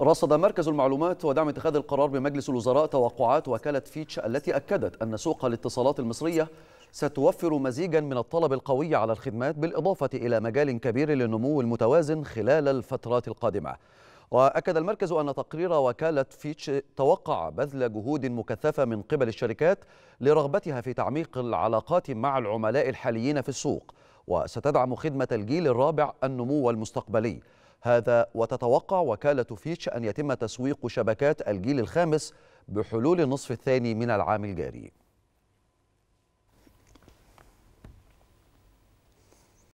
رصد مركز المعلومات ودعم اتخاذ القرار بمجلس الوزراء توقعات وكالة فيتش التي أكدت أن سوق الاتصالات المصرية ستوفر مزيجا من الطلب القوي على الخدمات بالإضافة إلى مجال كبير للنمو المتوازن خلال الفترات القادمة وأكد المركز أن تقرير وكالة فيتش توقع بذل جهود مكثفة من قبل الشركات لرغبتها في تعميق العلاقات مع العملاء الحاليين في السوق وستدعم خدمة الجيل الرابع النمو المستقبلي هذا وتتوقع وكالة فيتش أن يتم تسويق شبكات الجيل الخامس بحلول النصف الثاني من العام الجاري